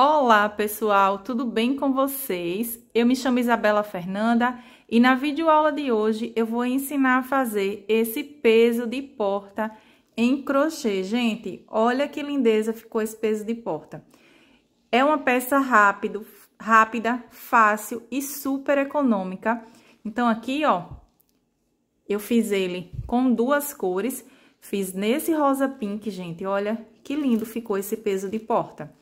Olá, pessoal, tudo bem com vocês? Eu me chamo Isabela Fernanda e na videoaula de hoje eu vou ensinar a fazer esse peso de porta em crochê. Gente, olha que lindeza ficou esse peso de porta. É uma peça rápido, rápida, fácil e super econômica. Então, aqui, ó, eu fiz ele com duas cores. Fiz nesse rosa pink, gente, olha que lindo ficou esse peso de porta.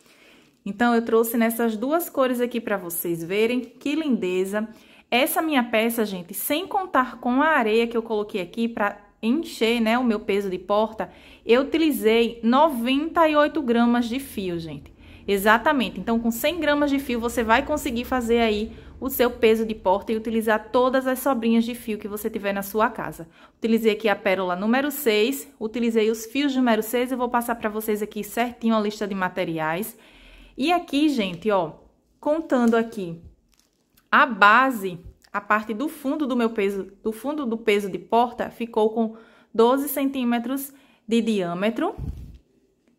Então, eu trouxe nessas duas cores aqui para vocês verem que lindeza. Essa minha peça, gente, sem contar com a areia que eu coloquei aqui para encher, né, o meu peso de porta, eu utilizei 98 gramas de fio, gente. Exatamente. Então, com 100 gramas de fio, você vai conseguir fazer aí o seu peso de porta e utilizar todas as sobrinhas de fio que você tiver na sua casa. Utilizei aqui a pérola número 6, utilizei os fios número 6, eu vou passar para vocês aqui certinho a lista de materiais. E aqui, gente, ó, contando aqui a base, a parte do fundo do meu peso, do fundo do peso de porta, ficou com 12 centímetros de diâmetro,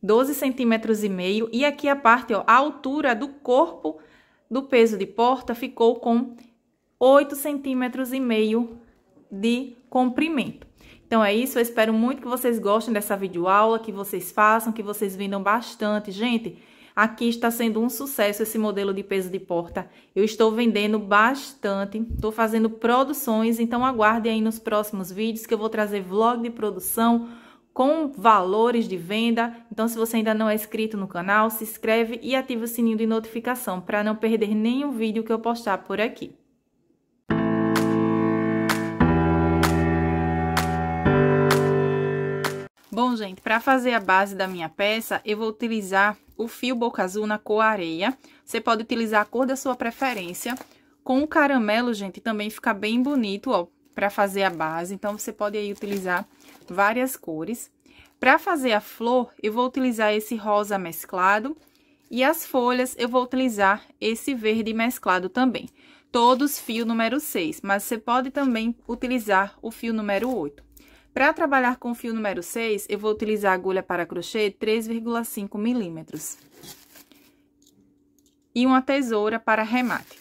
12 centímetros e meio. E aqui a parte, ó, a altura do corpo do peso de porta ficou com 8 centímetros e meio de comprimento. Então é isso, eu espero muito que vocês gostem dessa videoaula, que vocês façam, que vocês vendam bastante. Gente, Aqui está sendo um sucesso esse modelo de peso de porta. Eu estou vendendo bastante, estou fazendo produções, então aguarde aí nos próximos vídeos que eu vou trazer vlog de produção com valores de venda. Então, se você ainda não é inscrito no canal, se inscreve e ativa o sininho de notificação para não perder nenhum vídeo que eu postar por aqui. Bom, gente, para fazer a base da minha peça, eu vou utilizar o fio boca azul na cor areia. Você pode utilizar a cor da sua preferência. Com o caramelo, gente, também fica bem bonito, ó, para fazer a base. Então, você pode aí utilizar várias cores. Para fazer a flor, eu vou utilizar esse rosa mesclado. E as folhas, eu vou utilizar esse verde mesclado também. Todos fio número 6, mas você pode também utilizar o fio número 8. Para trabalhar com fio número 6, eu vou utilizar agulha para crochê 3,5 milímetros. E uma tesoura para remate.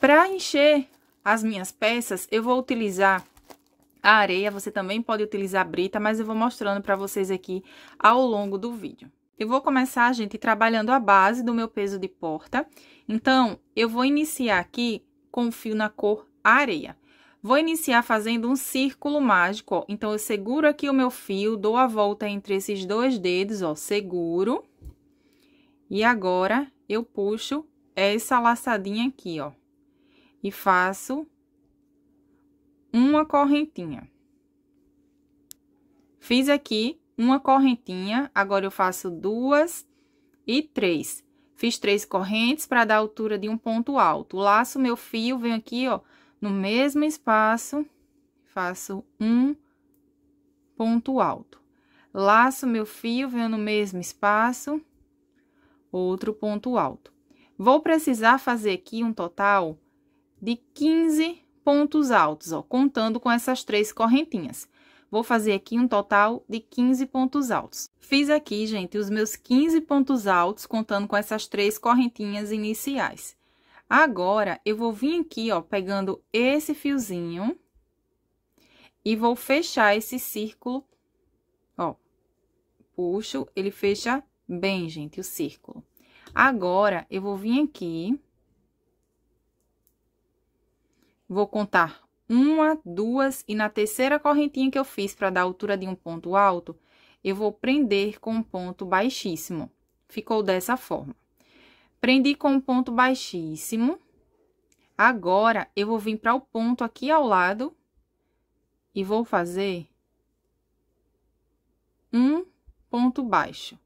Para encher as minhas peças, eu vou utilizar a areia, você também pode utilizar a brita, mas eu vou mostrando para vocês aqui ao longo do vídeo. Eu vou começar, gente, trabalhando a base do meu peso de porta. Então, eu vou iniciar aqui com o fio na cor areia. Vou iniciar fazendo um círculo mágico, ó. Então, eu seguro aqui o meu fio, dou a volta entre esses dois dedos, ó, seguro. E agora, eu puxo essa laçadinha aqui, ó. E faço uma correntinha. Fiz aqui uma correntinha, agora eu faço duas e três. Fiz três correntes para dar altura de um ponto alto. Laço meu fio, venho aqui, ó, no mesmo espaço, faço um ponto alto. Laço meu fio, venho no mesmo espaço, outro ponto alto. Vou precisar fazer aqui um total de 15 pontos altos, ó, contando com essas três correntinhas. Vou fazer aqui um total de 15 pontos altos. Fiz aqui, gente, os meus 15 pontos altos, contando com essas três correntinhas iniciais. Agora, eu vou vir aqui, ó, pegando esse fiozinho e vou fechar esse círculo, ó. Puxo, ele fecha bem, gente, o círculo. Agora, eu vou vir aqui. Vou contar uma, duas, e na terceira correntinha que eu fiz para dar a altura de um ponto alto, eu vou prender com um ponto baixíssimo. Ficou dessa forma. Prendi com um ponto baixíssimo. Agora, eu vou vir para o ponto aqui ao lado e vou fazer um ponto baixo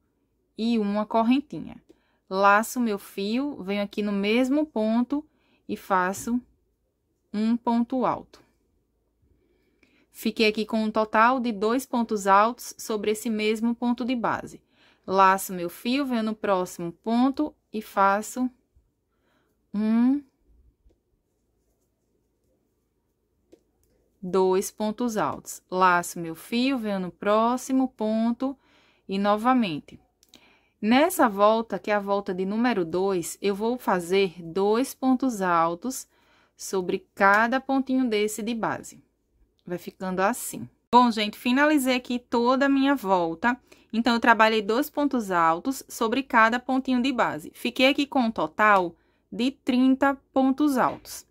e uma correntinha. Laço meu fio, venho aqui no mesmo ponto e faço um ponto alto. Fiquei aqui com um total de dois pontos altos sobre esse mesmo ponto de base laço meu fio, venho no próximo ponto e faço um, dois pontos altos. Laço meu fio, venho no próximo ponto e novamente. Nessa volta, que é a volta de número dois, eu vou fazer dois pontos altos sobre cada pontinho desse de base. Vai ficando assim. Bom, gente, finalizei aqui toda a minha volta. Então, eu trabalhei dois pontos altos sobre cada pontinho de base. Fiquei aqui com um total de 30 pontos altos.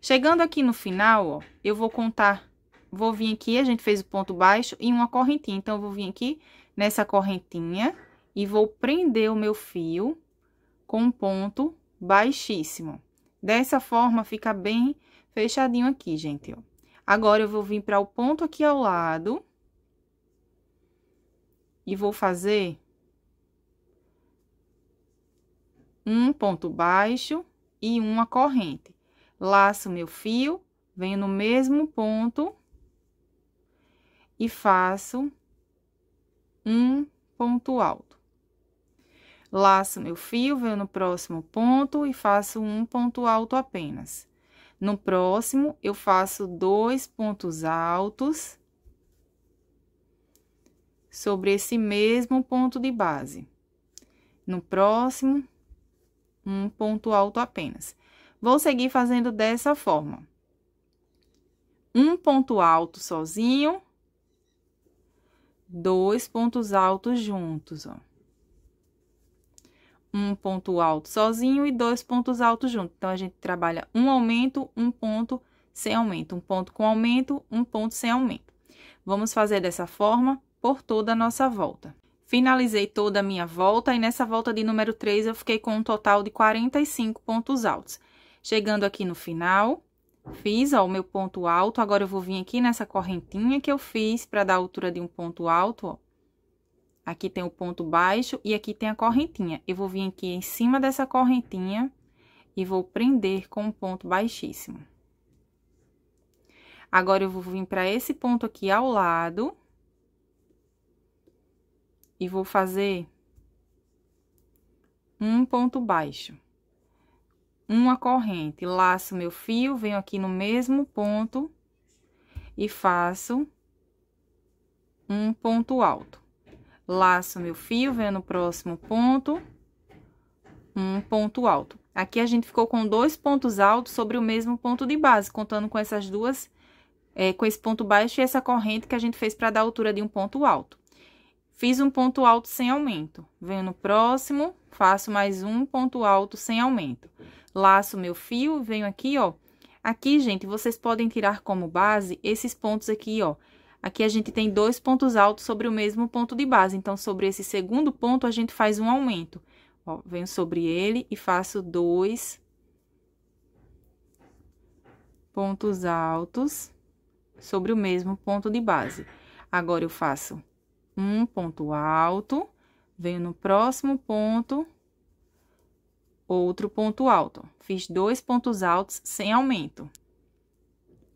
Chegando aqui no final, ó, eu vou contar, vou vir aqui, a gente fez o ponto baixo e uma correntinha. Então, eu vou vir aqui nessa correntinha e vou prender o meu fio com um ponto baixíssimo. Dessa forma, fica bem fechadinho aqui, gente, ó. Agora, eu vou vir para o ponto aqui ao lado. E vou fazer um ponto baixo e uma corrente. Laço meu fio, venho no mesmo ponto e faço um ponto alto. Laço meu fio, venho no próximo ponto e faço um ponto alto apenas. No próximo, eu faço dois pontos altos sobre esse mesmo ponto de base. No próximo, um ponto alto apenas. Vou seguir fazendo dessa forma. Um ponto alto sozinho, dois pontos altos juntos, ó um ponto alto sozinho e dois pontos altos juntos. Então, a gente trabalha um aumento, um ponto sem aumento, um ponto com aumento, um ponto sem aumento. Vamos fazer dessa forma por toda a nossa volta. Finalizei toda a minha volta e nessa volta de número 3 eu fiquei com um total de 45 pontos altos. Chegando aqui no final, fiz ó, o meu ponto alto, agora eu vou vir aqui nessa correntinha que eu fiz para dar a altura de um ponto alto, ó, Aqui tem o ponto baixo e aqui tem a correntinha. Eu vou vir aqui em cima dessa correntinha e vou prender com um ponto baixíssimo. Agora, eu vou vir para esse ponto aqui ao lado e vou fazer um ponto baixo. Uma corrente, laço meu fio, venho aqui no mesmo ponto e faço um ponto alto laço meu fio, venho no próximo ponto, um ponto alto. Aqui a gente ficou com dois pontos altos sobre o mesmo ponto de base, contando com essas duas, é, com esse ponto baixo e essa corrente que a gente fez para dar a altura de um ponto alto. Fiz um ponto alto sem aumento, venho no próximo, faço mais um ponto alto sem aumento. Laço meu fio, venho aqui, ó. Aqui, gente, vocês podem tirar como base esses pontos aqui, ó, Aqui a gente tem dois pontos altos sobre o mesmo ponto de base, então, sobre esse segundo ponto, a gente faz um aumento. Ó, venho sobre ele e faço dois pontos altos sobre o mesmo ponto de base. Agora, eu faço um ponto alto, venho no próximo ponto, outro ponto alto. Fiz dois pontos altos sem aumento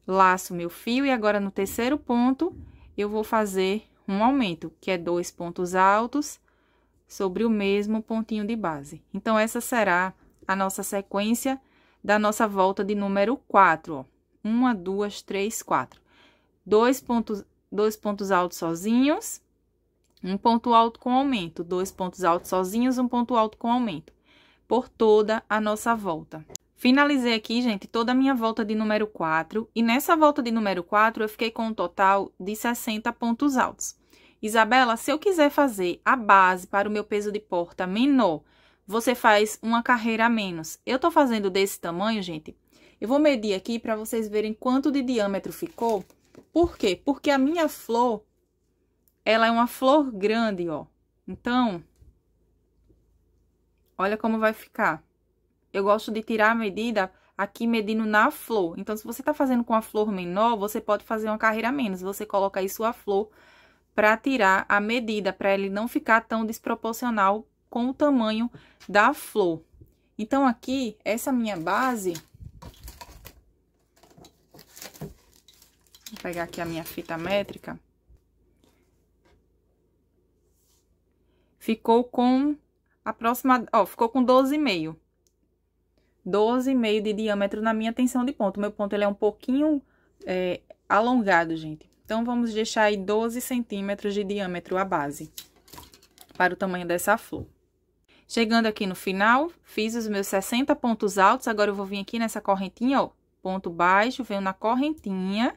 laço meu fio e agora no terceiro ponto eu vou fazer um aumento, que é dois pontos altos sobre o mesmo pontinho de base. Então, essa será a nossa sequência da nossa volta de número 4, ó. Uma, duas, três, quatro. Dois pontos, dois pontos altos sozinhos, um ponto alto com aumento, dois pontos altos sozinhos, um ponto alto com aumento, por toda a nossa volta. Finalizei aqui, gente, toda a minha volta de número 4, e nessa volta de número 4 eu fiquei com um total de 60 pontos altos. Isabela, se eu quiser fazer a base para o meu peso de porta menor, você faz uma carreira a menos. Eu tô fazendo desse tamanho, gente. Eu vou medir aqui para vocês verem quanto de diâmetro ficou. Por quê? Porque a minha flor, ela é uma flor grande, ó. Então, olha como vai ficar. Eu gosto de tirar a medida aqui medindo na flor. Então, se você tá fazendo com a flor menor, você pode fazer uma carreira menos. Você coloca aí sua flor para tirar a medida, para ele não ficar tão desproporcional com o tamanho da flor. Então, aqui, essa minha base... Vou pegar aqui a minha fita métrica. Ficou com aproximadamente, ó, ficou com 12,5. 12,5 de diâmetro na minha tensão de ponto. Meu ponto ele é um pouquinho é, alongado, gente. Então, vamos deixar aí 12 centímetros de diâmetro a base para o tamanho dessa flor. Chegando aqui no final, fiz os meus 60 pontos altos. Agora, eu vou vir aqui nessa correntinha, ó, ponto baixo, venho na correntinha,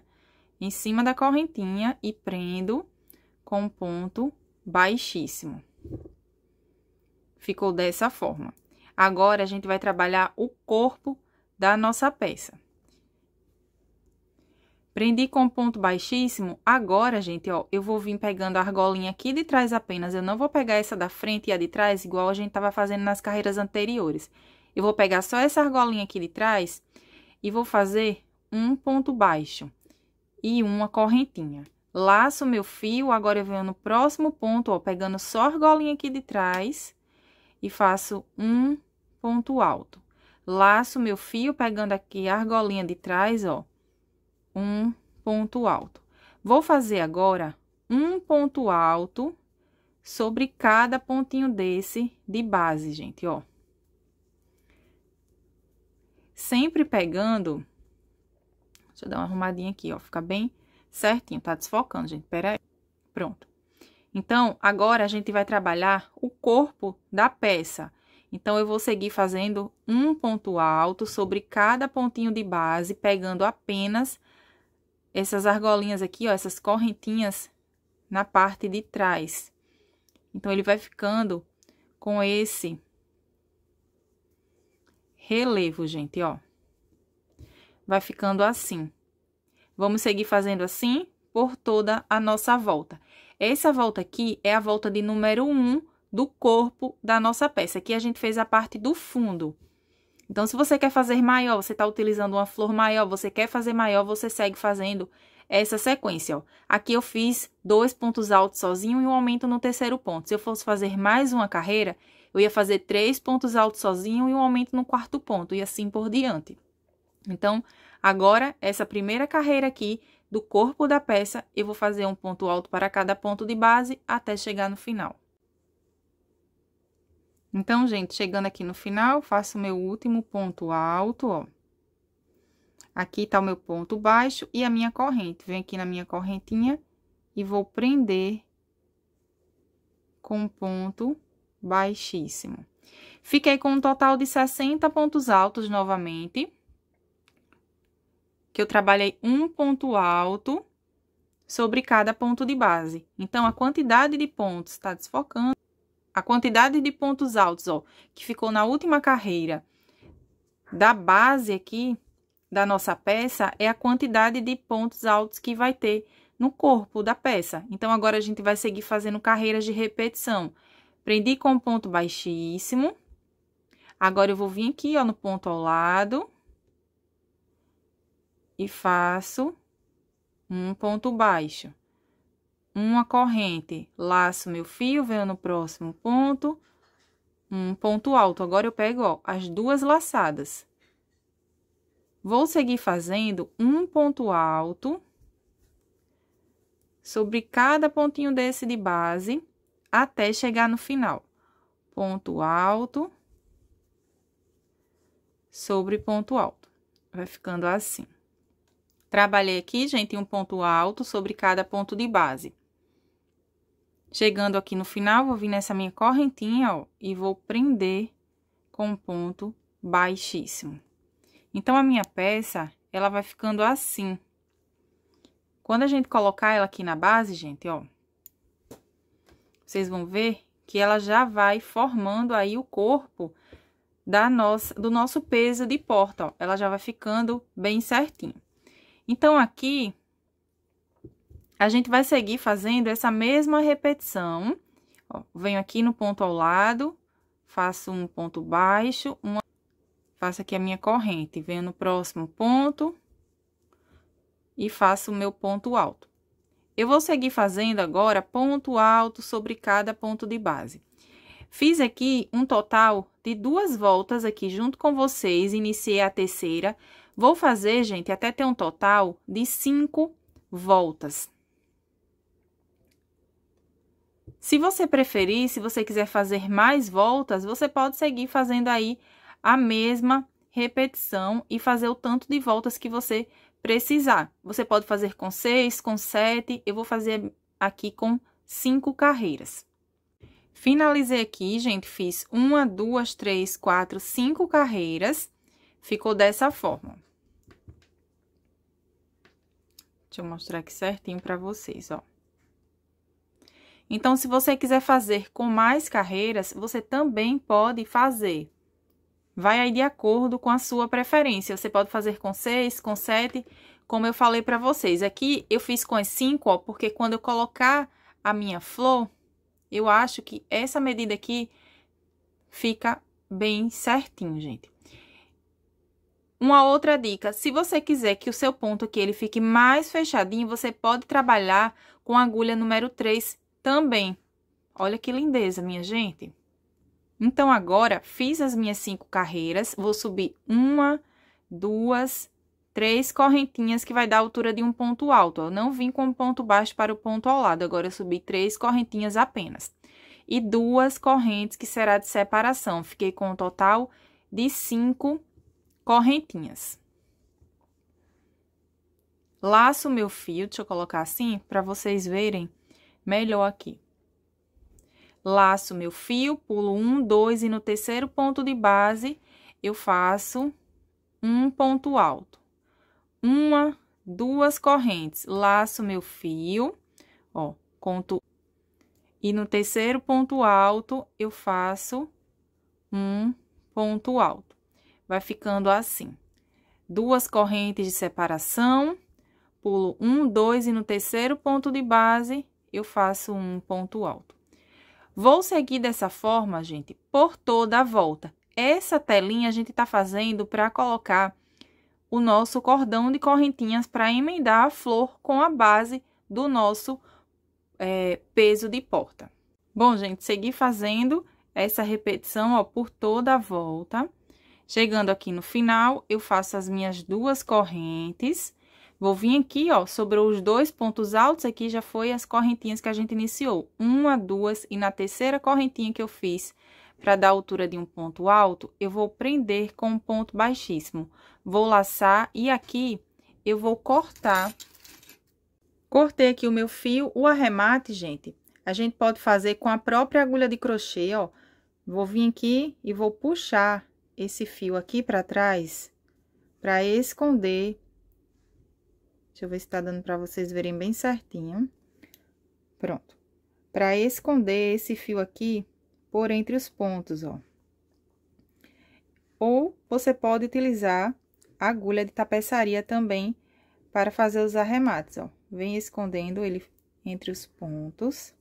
em cima da correntinha e prendo com ponto baixíssimo. Ficou dessa forma. Agora, a gente vai trabalhar o corpo da nossa peça. Prendi com ponto baixíssimo, agora, gente, ó, eu vou vir pegando a argolinha aqui de trás apenas, eu não vou pegar essa da frente e a de trás, igual a gente tava fazendo nas carreiras anteriores. Eu vou pegar só essa argolinha aqui de trás e vou fazer um ponto baixo e uma correntinha. Laço meu fio, agora eu venho no próximo ponto, ó, pegando só a argolinha aqui de trás e faço um ponto alto. Laço meu fio pegando aqui a argolinha de trás, ó, um ponto alto. Vou fazer agora um ponto alto sobre cada pontinho desse de base, gente, ó. Sempre pegando... Deixa eu dar uma arrumadinha aqui, ó, fica bem certinho, tá desfocando, gente, pera aí. Pronto. Então, agora a gente vai trabalhar o corpo da peça. Então, eu vou seguir fazendo um ponto alto sobre cada pontinho de base, pegando apenas essas argolinhas aqui, ó, essas correntinhas na parte de trás. Então, ele vai ficando com esse relevo, gente, ó. Vai ficando assim. Vamos seguir fazendo assim por toda a nossa volta. Essa volta aqui é a volta de número 1 do corpo da nossa peça. Aqui a gente fez a parte do fundo. Então, se você quer fazer maior, você está utilizando uma flor maior, você quer fazer maior, você segue fazendo essa sequência. Ó. Aqui eu fiz dois pontos altos sozinho e um aumento no terceiro ponto. Se eu fosse fazer mais uma carreira, eu ia fazer três pontos altos sozinho e um aumento no quarto ponto, e assim por diante. Então, agora, essa primeira carreira aqui do corpo da peça, eu vou fazer um ponto alto para cada ponto de base até chegar no final. Então, gente, chegando aqui no final, faço meu último ponto alto, ó. Aqui tá o meu ponto baixo e a minha corrente. Venho aqui na minha correntinha e vou prender com um ponto baixíssimo. Fiquei com um total de 60 pontos altos novamente. Que eu trabalhei um ponto alto sobre cada ponto de base. Então, a quantidade de pontos está desfocando a quantidade de pontos altos, ó, que ficou na última carreira da base aqui da nossa peça é a quantidade de pontos altos que vai ter no corpo da peça. Então, agora a gente vai seguir fazendo carreiras de repetição. Prendi com um ponto baixíssimo. Agora, eu vou vir aqui, ó, no ponto ao lado. E faço um ponto baixo uma corrente, laço meu fio, venho no próximo ponto, um ponto alto. Agora, eu pego, ó, as duas laçadas. Vou seguir fazendo um ponto alto sobre cada pontinho desse de base até chegar no final. Ponto alto sobre ponto alto. Vai ficando assim. Trabalhei aqui, gente, um ponto alto sobre cada ponto de base. Chegando aqui no final, vou vir nessa minha correntinha, ó, e vou prender com um ponto baixíssimo. Então, a minha peça, ela vai ficando assim. Quando a gente colocar ela aqui na base, gente, ó, vocês vão ver que ela já vai formando aí o corpo da nossa, do nosso peso de porta, ó. Ela já vai ficando bem certinho. Então, aqui, a gente vai seguir fazendo essa mesma repetição. Ó, venho aqui no ponto ao lado, faço um ponto baixo, uma... faço aqui a minha corrente, venho no próximo ponto e faço o meu ponto alto. Eu vou seguir fazendo agora ponto alto sobre cada ponto de base. Fiz aqui um total de duas voltas aqui junto com vocês, iniciei a terceira. Vou fazer, gente, até ter um total de cinco voltas, se você preferir, se você quiser fazer mais voltas, você pode seguir fazendo aí a mesma repetição e fazer o tanto de voltas que você precisar. Você pode fazer com seis, com sete, eu vou fazer aqui com cinco carreiras. Finalizei aqui, gente, fiz uma, duas, três, quatro, cinco carreiras. Ficou dessa forma. Deixa eu mostrar aqui certinho para vocês, ó. Então, se você quiser fazer com mais carreiras, você também pode fazer. Vai aí de acordo com a sua preferência. Você pode fazer com seis, com sete, como eu falei para vocês. Aqui eu fiz com as cinco, ó, porque quando eu colocar a minha flor, eu acho que essa medida aqui fica bem certinho, gente. Uma outra dica, se você quiser que o seu ponto aqui ele fique mais fechadinho, você pode trabalhar com agulha número 3 também. Olha que lindeza, minha gente. Então, agora, fiz as minhas cinco carreiras, vou subir uma, duas, três correntinhas, que vai dar a altura de um ponto alto. Eu não vim com um ponto baixo para o ponto ao lado, agora eu subi três correntinhas apenas. E duas correntes, que será de separação. Fiquei com um total de cinco correntinhas. Laço meu fio, deixa eu colocar assim, para vocês verem melhor aqui. Laço meu fio, pulo um, dois, e no terceiro ponto de base, eu faço um ponto alto. Uma, duas correntes, laço meu fio, ó, conto. E no terceiro ponto alto, eu faço um ponto alto. Vai ficando assim. Duas correntes de separação, pulo um, dois, e no terceiro ponto de base, eu faço um ponto alto. Vou seguir dessa forma, gente, por toda a volta. Essa telinha a gente está fazendo para colocar o nosso cordão de correntinhas para emendar a flor com a base do nosso é, peso de porta. Bom, gente, segui fazendo essa repetição ó, por toda a volta. Chegando aqui no final, eu faço as minhas duas correntes Vou vir aqui, ó, sobrou os dois pontos altos, aqui já foi as correntinhas que a gente iniciou. Uma, duas, e na terceira correntinha que eu fiz para dar a altura de um ponto alto, eu vou prender com um ponto baixíssimo. Vou laçar e aqui eu vou cortar. Cortei aqui o meu fio, o arremate, gente, a gente pode fazer com a própria agulha de crochê, ó. Vou vir aqui e vou puxar esse fio aqui para trás para esconder Deixa eu ver se tá dando pra vocês verem bem certinho. Pronto. Pra esconder esse fio aqui por entre os pontos, ó. Ou você pode utilizar agulha de tapeçaria também para fazer os arremates, ó. Vem escondendo ele entre os pontos.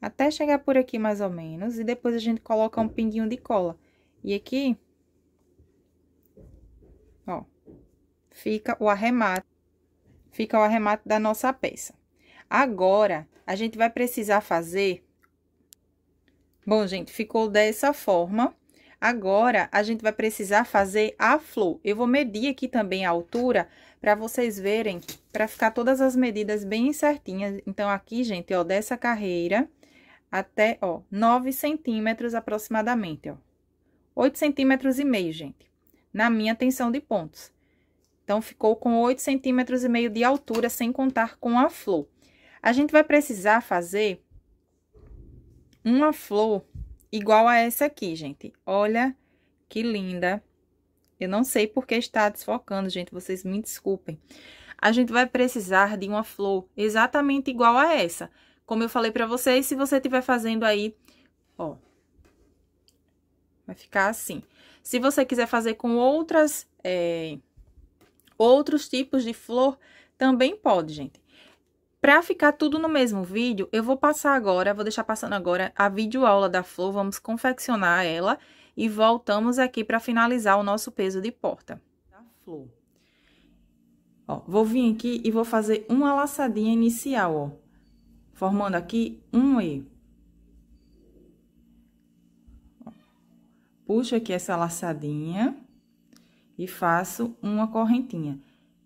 Até chegar por aqui mais ou menos, e depois a gente coloca um pinguinho de cola. E aqui, fica o arremate, fica o arremate da nossa peça. Agora, a gente vai precisar fazer... Bom, gente, ficou dessa forma. Agora, a gente vai precisar fazer a flor. Eu vou medir aqui também a altura para vocês verem, para ficar todas as medidas bem certinhas. Então, aqui, gente, ó, dessa carreira até, ó, 9 centímetros aproximadamente, ó. 8 centímetros e meio, gente, na minha tensão de pontos. Então, ficou com 8 centímetros e meio de altura, sem contar com a flor. A gente vai precisar fazer uma flor igual a essa aqui, gente. Olha que linda. Eu não sei porque está desfocando, gente, vocês me desculpem. A gente vai precisar de uma flor exatamente igual a essa. Como eu falei para vocês, se você estiver fazendo aí, ó, vai ficar assim. Se você quiser fazer com outras é, Outros tipos de flor também pode, gente. Para ficar tudo no mesmo vídeo, eu vou passar agora, vou deixar passando agora a videoaula da flor, vamos confeccionar ela e voltamos aqui para finalizar o nosso peso de porta. Da flor. Ó, vou vir aqui e vou fazer uma laçadinha inicial, ó, formando aqui um E. Puxo aqui essa laçadinha e faço uma correntinha.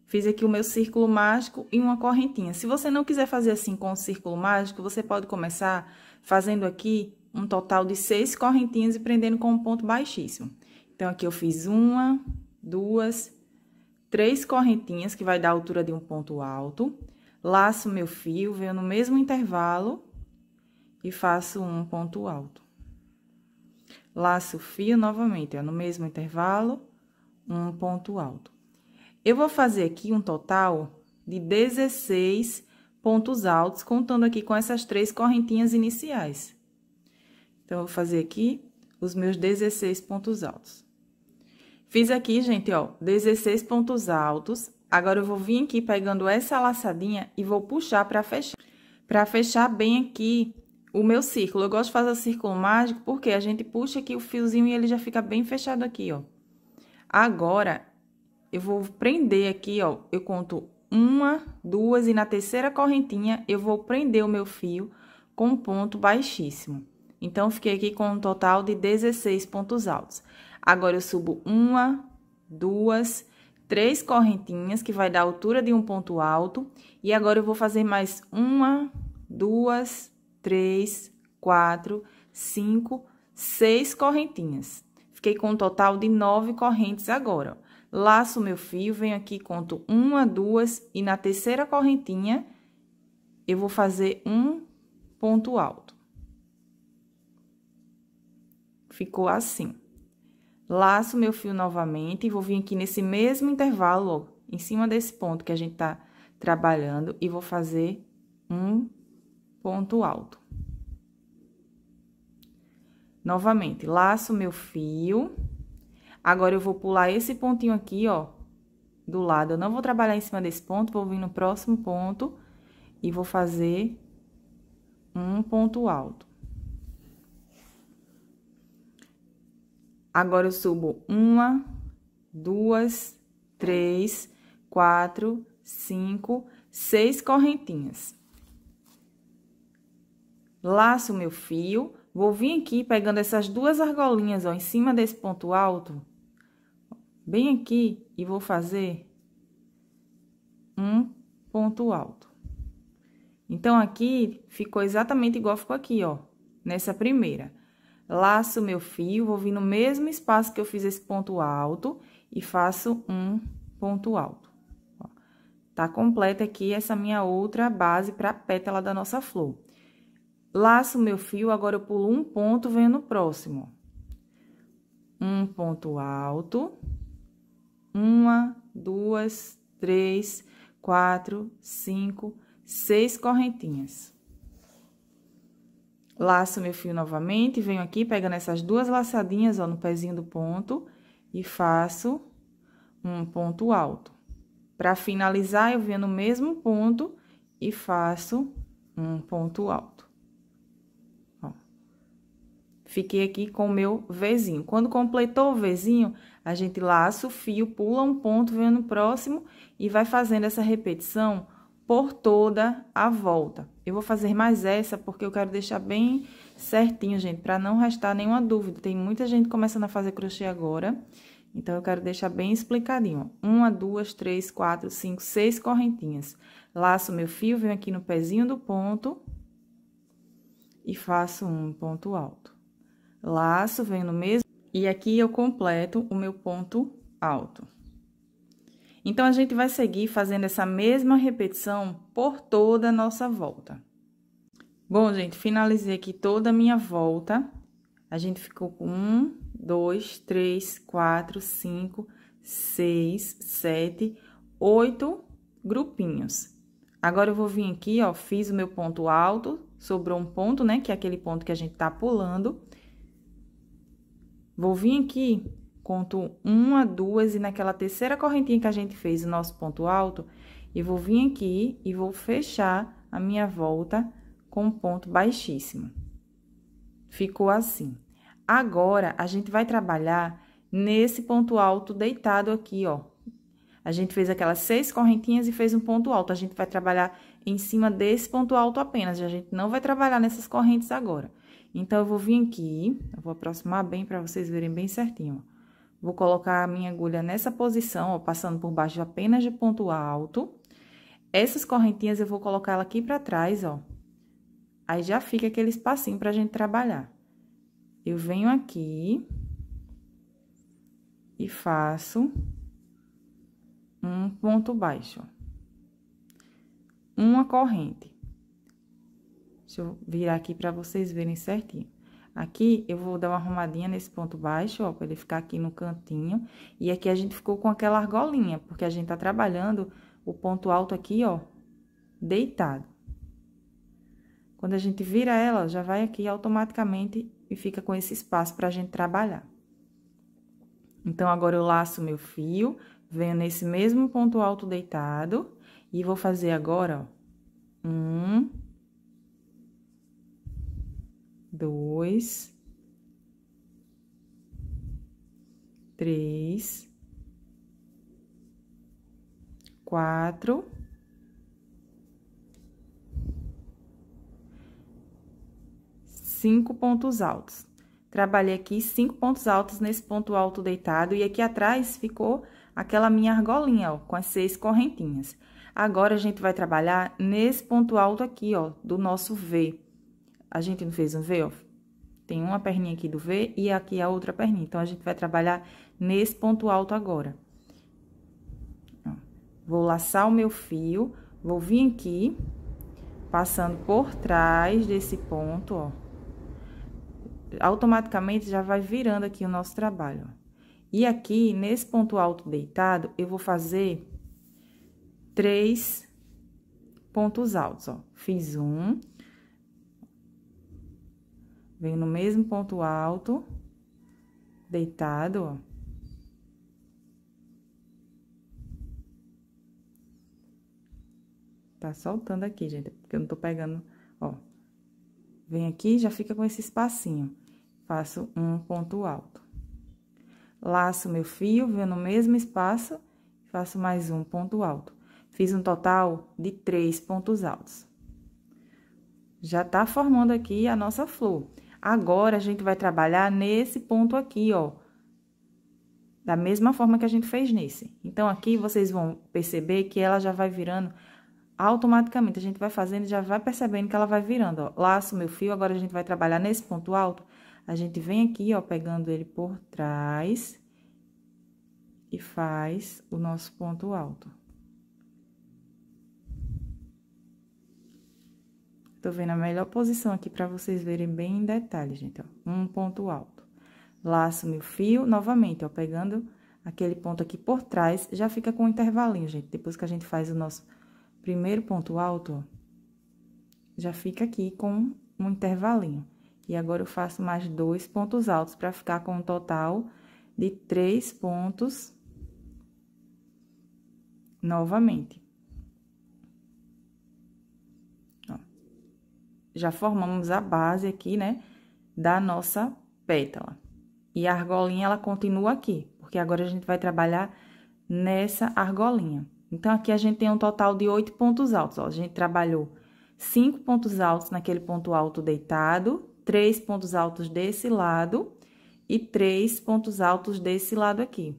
Fiz aqui o meu círculo mágico e uma correntinha. Se você não quiser fazer assim com o círculo mágico, você pode começar fazendo aqui um total de seis correntinhas e prendendo com um ponto baixíssimo. Então, aqui eu fiz uma, duas, três correntinhas, que vai dar a altura de um ponto alto. Laço meu fio, venho no mesmo intervalo e faço um ponto alto. Laço o fio novamente, ó, no mesmo intervalo um ponto alto. Eu vou fazer aqui um total de 16 pontos altos, contando aqui com essas três correntinhas iniciais. Então, eu vou fazer aqui os meus 16 pontos altos. Fiz aqui, gente, ó, 16 pontos altos. Agora, eu vou vir aqui pegando essa laçadinha e vou puxar pra fechar. Pra fechar bem aqui o meu círculo. Eu gosto de fazer o círculo mágico porque a gente puxa aqui o fiozinho e ele já fica bem fechado aqui, ó. Agora, eu vou prender aqui, ó, eu conto uma, duas e na terceira correntinha eu vou prender o meu fio com ponto baixíssimo. Então, fiquei aqui com um total de 16 pontos altos. Agora, eu subo uma, duas, três correntinhas, que vai dar a altura de um ponto alto. E agora, eu vou fazer mais uma, duas, três, quatro, cinco, seis correntinhas. Fiquei com um total de nove correntes agora. Laço meu fio, venho aqui, conto uma, duas, e na terceira correntinha, eu vou fazer um ponto alto. Ficou assim. Laço meu fio novamente e vou vir aqui nesse mesmo intervalo, ó, em cima desse ponto que a gente tá trabalhando, e vou fazer um ponto alto. Novamente, laço meu fio. Agora, eu vou pular esse pontinho aqui, ó, do lado. Eu não vou trabalhar em cima desse ponto, vou vir no próximo ponto e vou fazer um ponto alto. Agora, eu subo uma, duas, três, quatro, cinco, seis correntinhas. Laço meu fio, Vou vir aqui pegando essas duas argolinhas, ó, em cima desse ponto alto, bem aqui, e vou fazer um ponto alto. Então, aqui ficou exatamente igual ficou aqui, ó, nessa primeira. Laço meu fio, vou vir no mesmo espaço que eu fiz esse ponto alto e faço um ponto alto. Ó. Tá completa aqui essa minha outra base para a pétala da nossa flor. Laço meu fio, agora eu pulo um ponto, venho no próximo. Um ponto alto. Uma, duas, três, quatro, cinco, seis correntinhas. Laço meu fio novamente, venho aqui, pegando essas duas laçadinhas, ó, no pezinho do ponto, e faço um ponto alto. Para finalizar, eu venho no mesmo ponto e faço um ponto alto. Fiquei aqui com o meu Vzinho. Quando completou o Vzinho, a gente laça o fio, pula um ponto, vem no próximo e vai fazendo essa repetição por toda a volta. Eu vou fazer mais essa porque eu quero deixar bem certinho, gente, para não restar nenhuma dúvida. Tem muita gente começando a fazer crochê agora, então eu quero deixar bem explicadinho. Ó. Uma, duas, três, quatro, cinco, seis correntinhas. Laço meu fio, venho aqui no pezinho do ponto e faço um ponto alto laço, venho no mesmo, e aqui eu completo o meu ponto alto. Então, a gente vai seguir fazendo essa mesma repetição por toda a nossa volta. Bom, gente, finalizei aqui toda a minha volta. A gente ficou com um, dois, três, quatro, cinco, seis, sete, oito grupinhos. Agora, eu vou vir aqui, ó, fiz o meu ponto alto, sobrou um ponto, né, que é aquele ponto que a gente tá pulando. Vou vir aqui, conto uma, duas, e naquela terceira correntinha que a gente fez o nosso ponto alto, e vou vir aqui e vou fechar a minha volta com um ponto baixíssimo. Ficou assim. Agora, a gente vai trabalhar nesse ponto alto deitado aqui, ó. A gente fez aquelas seis correntinhas e fez um ponto alto. A gente vai trabalhar em cima desse ponto alto apenas, a gente não vai trabalhar nessas correntes agora. Então, eu vou vir aqui, eu vou aproximar bem para vocês verem bem certinho. Vou colocar a minha agulha nessa posição, ó, passando por baixo apenas de ponto alto. Essas correntinhas eu vou colocar ela aqui para trás, ó. Aí já fica aquele espacinho pra gente trabalhar. Eu venho aqui e faço um ponto baixo. Uma corrente. Deixa eu virar aqui para vocês verem certinho. Aqui, eu vou dar uma arrumadinha nesse ponto baixo, ó, pra ele ficar aqui no cantinho. E aqui a gente ficou com aquela argolinha, porque a gente tá trabalhando o ponto alto aqui, ó, deitado. Quando a gente vira ela, já vai aqui automaticamente e fica com esse espaço pra gente trabalhar. Então, agora eu laço meu fio, venho nesse mesmo ponto alto deitado e vou fazer agora, ó, um, dois, três, quatro, cinco pontos altos. Trabalhei aqui cinco pontos altos nesse ponto alto deitado, e aqui atrás ficou aquela minha argolinha, ó, com as seis correntinhas. Agora, a gente vai trabalhar nesse ponto alto aqui, ó, do nosso V. A gente não fez um V, ó. Tem uma perninha aqui do V e aqui a outra perninha. Então, a gente vai trabalhar nesse ponto alto agora. Ó, vou laçar o meu fio, vou vir aqui, passando por trás desse ponto, ó. Automaticamente, já vai virando aqui o nosso trabalho, ó. E aqui, nesse ponto alto deitado, eu vou fazer três pontos altos, ó. Fiz um, Venho no mesmo ponto alto, deitado, ó. Tá soltando aqui, gente, é porque eu não tô pegando, ó. Vem aqui, já fica com esse espacinho. Faço um ponto alto. Laço meu fio, venho no mesmo espaço, faço mais um ponto alto. Fiz um total de três pontos altos. Já tá formando aqui a nossa flor. Agora a gente vai trabalhar nesse ponto aqui, ó. Da mesma forma que a gente fez nesse. Então, aqui vocês vão perceber que ela já vai virando automaticamente. A gente vai fazendo e já vai percebendo que ela vai virando, ó. Laço meu fio, agora a gente vai trabalhar nesse ponto alto. A gente vem aqui, ó, pegando ele por trás e faz o nosso ponto alto. Tô vendo a melhor posição aqui para vocês verem bem em detalhe, gente, ó. Um ponto alto. Laço meu fio, novamente, ó, pegando aquele ponto aqui por trás, já fica com um intervalinho, gente. Depois que a gente faz o nosso primeiro ponto alto, ó, já fica aqui com um intervalinho. E agora, eu faço mais dois pontos altos para ficar com um total de três pontos novamente. já formamos a base aqui, né, da nossa pétala. E a argolinha, ela continua aqui, porque agora a gente vai trabalhar nessa argolinha. Então, aqui a gente tem um total de oito pontos altos, ó. A gente trabalhou cinco pontos altos naquele ponto alto deitado, três pontos altos desse lado e três pontos altos desse lado aqui.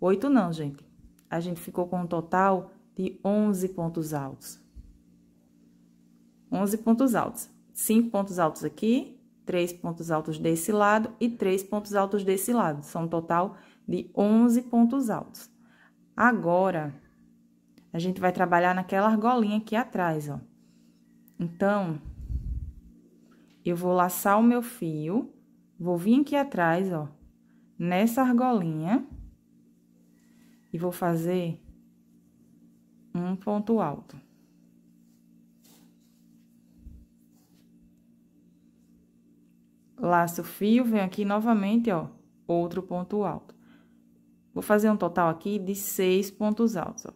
Oito não, gente. A gente ficou com um total de onze pontos altos. 11 pontos altos cinco pontos altos aqui, três pontos altos desse lado e três pontos altos desse lado. São um total de 11 pontos altos. Agora, a gente vai trabalhar naquela argolinha aqui atrás, ó. Então, eu vou laçar o meu fio, vou vir aqui atrás, ó, nessa argolinha, e vou fazer um ponto alto. laço o fio, venho aqui novamente, ó, outro ponto alto. Vou fazer um total aqui de seis pontos altos, ó.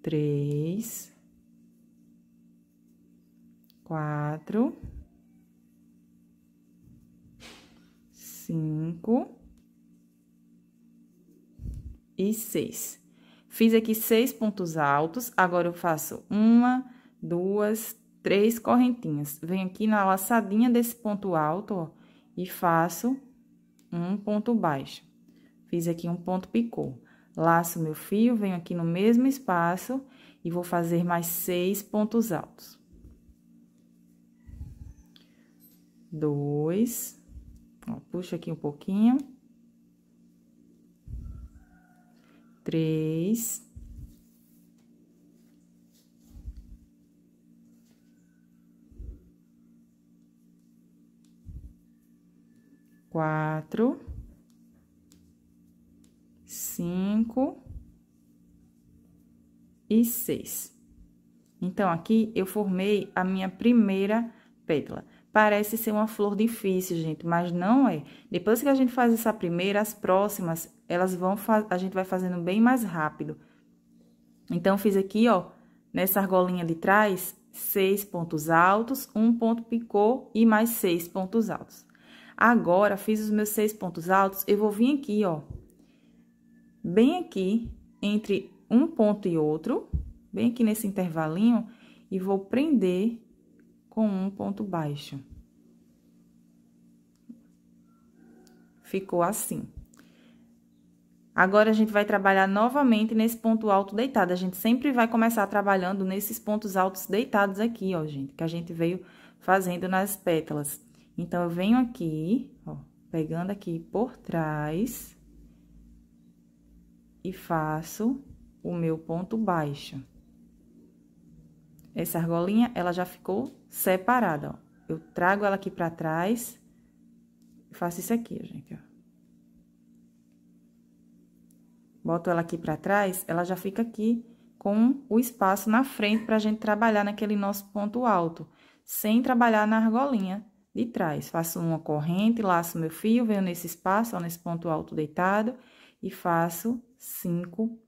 Três. Quatro. Cinco. E seis. Fiz aqui seis pontos altos, agora eu faço uma, duas, três correntinhas. Venho aqui na laçadinha desse ponto alto, ó, e faço um ponto baixo. Fiz aqui um ponto picô. Laço meu fio, venho aqui no mesmo espaço e vou fazer mais seis pontos altos. Dois, ó, puxo aqui um pouquinho. Três. quatro, cinco e seis. Então, aqui eu formei a minha primeira pétala. Parece ser uma flor difícil, gente, mas não é. Depois que a gente faz essa primeira, as próximas, elas vão a gente vai fazendo bem mais rápido. Então, fiz aqui, ó, nessa argolinha de trás, seis pontos altos, um ponto picô e mais seis pontos altos. Agora, fiz os meus seis pontos altos, eu vou vir aqui, ó, bem aqui, entre um ponto e outro, bem aqui nesse intervalinho, e vou prender com um ponto baixo. Ficou assim. Agora, a gente vai trabalhar novamente nesse ponto alto deitado. A gente sempre vai começar trabalhando nesses pontos altos deitados aqui, ó, gente, que a gente veio fazendo nas pétalas. Então, eu venho aqui, ó, pegando aqui por trás e faço o meu ponto baixo. Essa argolinha, ela já ficou separada, ó. Eu trago ela aqui pra trás, faço isso aqui, gente, ó. Boto ela aqui pra trás, ela já fica aqui com o espaço na frente pra gente trabalhar naquele nosso ponto alto, sem trabalhar na argolinha, de trás. Faço uma corrente, laço meu fio, venho nesse espaço, ó, nesse ponto alto deitado, e faço cinco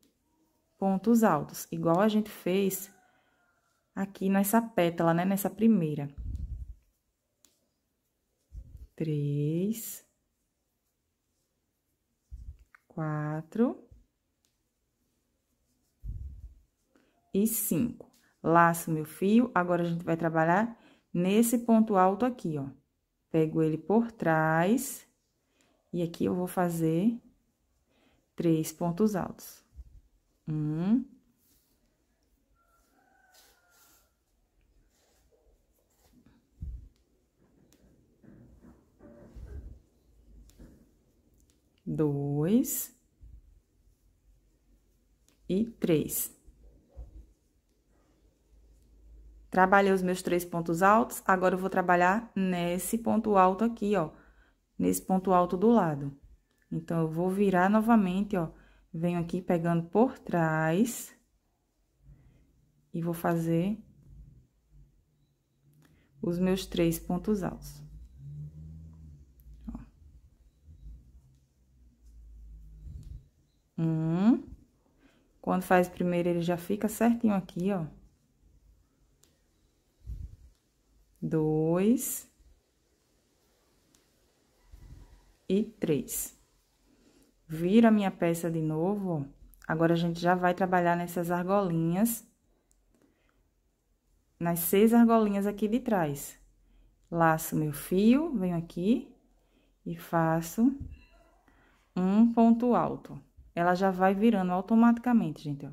pontos altos, igual a gente fez aqui nessa pétala, né? Nessa primeira. Três. Quatro. E cinco. Laço meu fio, agora a gente vai trabalhar nesse ponto alto aqui, ó. Pego ele por trás, e aqui eu vou fazer três pontos altos. Um. Dois. E três. Trabalhei os meus três pontos altos, agora eu vou trabalhar nesse ponto alto aqui, ó, nesse ponto alto do lado. Então, eu vou virar novamente, ó, venho aqui pegando por trás e vou fazer os meus três pontos altos. Ó. Um. Quando faz primeiro, ele já fica certinho aqui, ó. dois e três. Viro a minha peça de novo, Agora, a gente já vai trabalhar nessas argolinhas, nas seis argolinhas aqui de trás. Laço meu fio, venho aqui e faço um ponto alto. Ela já vai virando automaticamente, gente, ó.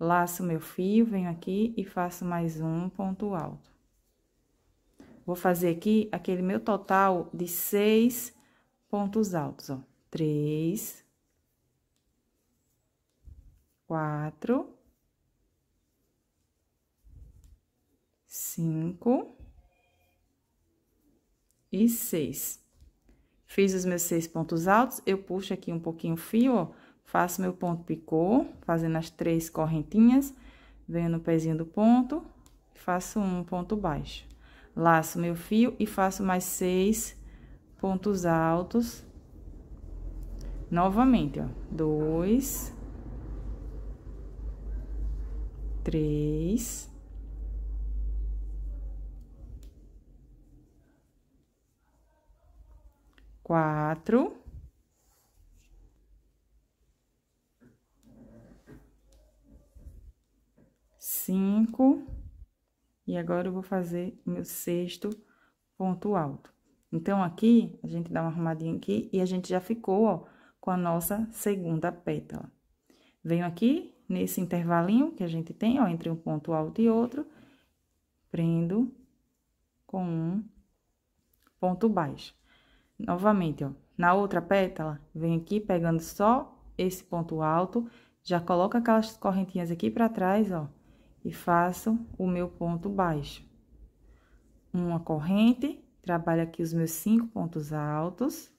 Laço meu fio, venho aqui e faço mais um ponto alto. Vou fazer aqui aquele meu total de seis pontos altos, ó. Três. Quatro. Cinco. E seis. Fiz os meus seis pontos altos, eu puxo aqui um pouquinho o fio, ó. Faço meu ponto picô, fazendo as três correntinhas, venho no pezinho do ponto, faço um ponto baixo laço meu fio e faço mais seis pontos altos. Novamente, ó, dois, três, quatro, cinco. E agora, eu vou fazer o meu sexto ponto alto. Então, aqui, a gente dá uma arrumadinha aqui e a gente já ficou, ó, com a nossa segunda pétala. Venho aqui nesse intervalinho que a gente tem, ó, entre um ponto alto e outro, prendo com um ponto baixo. Novamente, ó, na outra pétala, venho aqui pegando só esse ponto alto, já coloca aquelas correntinhas aqui para trás, ó, e faço o meu ponto baixo. Uma corrente, trabalho aqui os meus cinco pontos altos.